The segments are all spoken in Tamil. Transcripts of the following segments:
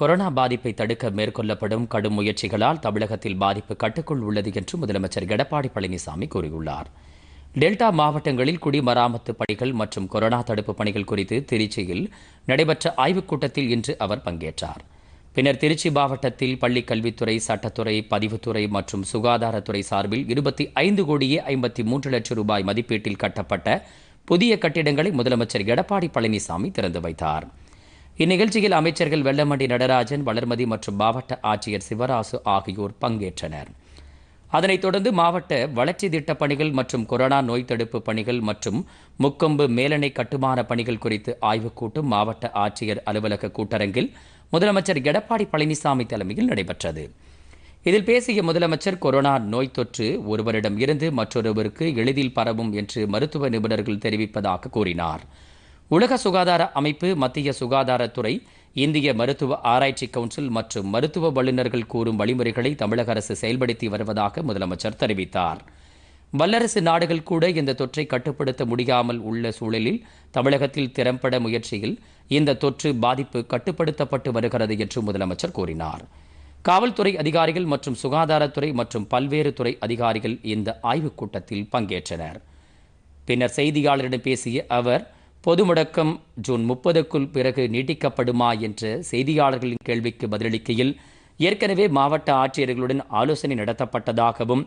கொரோனா பாதிப்பை தடுக்க மேற்கொள்ளப்படும் கடும் முயற்சிகளால் தமிழகத்தில் பாதிப்பு கட்டுக்குள் உள்ளது என்று முதலமைச்சர் எடப்பாடி பழனிசாமி கூறியுள்ளார் டெல்டா மாவட்டங்களில் குடிமராமத்து பணிகள் மற்றும் கொரோனா தடுப்பு பணிகள் குறித்து திருச்சியில் நடைபெற்ற ஆய்வுக் கூட்டத்தில் இன்று அவர் பங்கேற்றார் பின்னர் திருச்சி மாவட்டத்தில் பள்ளிக் கல்வித்துறை சட்டத்துறை பதிவுத்துறை மற்றும் சுகாதாரத்துறை சார்பில் இருபத்தி ஐந்து கோடியே ஐம்பத்தி மூன்று லட்சம் ரூபாய் மதிப்பீட்டில் கட்டப்பட்ட புதிய கட்டிடங்களை முதலமைச்சர் எடப்பாடி பழனிசாமி திறந்து வைத்தாா் இந்நிகழ்ச்சியில் அமைச்சர்கள் வெள்ளமண்டி நடராஜன் வளர்மதி மற்றும் மாவட்ட ஆட்சியர் சிவராசு ஆகியோர் பங்கேற்றனர் அதனைத் தொடர்ந்து மாவட்ட வளர்ச்சி திட்டப் பணிகள் மற்றும் கொரோனா நோய் தடுப்பு பணிகள் மற்றும் முக்கொம்பு மேலணை கட்டுமான பணிகள் குறித்து ஆய்வுக் கூட்டம் மாவட்ட ஆட்சியர் அலுவலக கூட்டரங்கில் முதலமைச்சர் எடப்பாடி பழனிசாமி தலைமையில் நடைபெற்றது இதில் பேசிய முதலமைச்சர் கொரோனா நோய் தொற்று ஒருவரிடம் இருந்து மற்றொருவருக்கு எளிதில் பரவும் என்று மருத்துவ நிபுணர்கள் தெரிவிப்பதாக கூறினார் உலக சுகாதார அமைப்பு மத்திய சுகாதாரத்துறை இந்திய மருத்துவ ஆராய்ச்சி கவுன்சில் மற்றும் மருத்துவ வல்லுநர்கள் கூறும் வழிமுறைகளை தமிழக அரசு செயல்படுத்தி வருவதாக முதலமைச்சர் தெரிவித்தார் வல்லரசு நாடுகள் கூட இந்த தொற்றை கட்டுப்படுத்த முடியாமல் உள்ள சூழலில் தமிழகத்தில் திறம்பட முயற்சியில் இந்த தொற்று பாதிப்பு கட்டுப்படுத்தப்பட்டு வருகிறது என்று முதலமைச்சர் கூறினார் காவல்துறை அதிகாரிகள் மற்றும் சுகாதாரத்துறை மற்றும் பல்வேறு துறை அதிகாரிகள் இந்த ஆய்வுக் கூட்டத்தில் பங்கேற்றனர் பின்னர் செய்தியாளரிடம் பேசிய அவர் பொது முடக்கம் ஜூன் முப்பதுக்குள் பிறகு நீட்டிக்கப்படுமா என்ற செய்தியாளர்களின் கேள்விக்கு பதிலளிக்கையில் ஏற்கனவே மாவட்ட ஆட்சியர்களுடன் ஆலோசனை நடத்தப்பட்டதாகவும்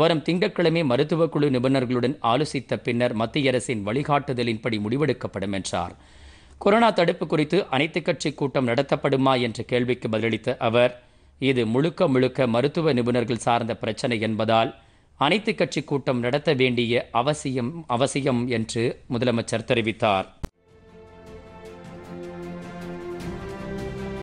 வரும் திங்கட்கிழமை மருத்துவக்குழு நிபுணர்களுடன் ஆலோசித்த பின்னர் மத்திய அரசின் வழிகாட்டுதலின்படி முடிவெடுக்கப்படும் என்றார் கொரோனா தடுப்பு குறித்து அனைத்து கட்சி கூட்டம் நடத்தப்படுமா என்ற கேள்விக்கு பதிலளித்த அவர் இது முழுக்க முழுக்க மருத்துவ நிபுணர்கள் சார்ந்த பிரச்சனை என்பதால் அனைத்து கட்சி கூட்டம் நடத்த வேண்டிய அவசியம் அவசியம் என்று முதலமைச்சர் தெரிவித்தார்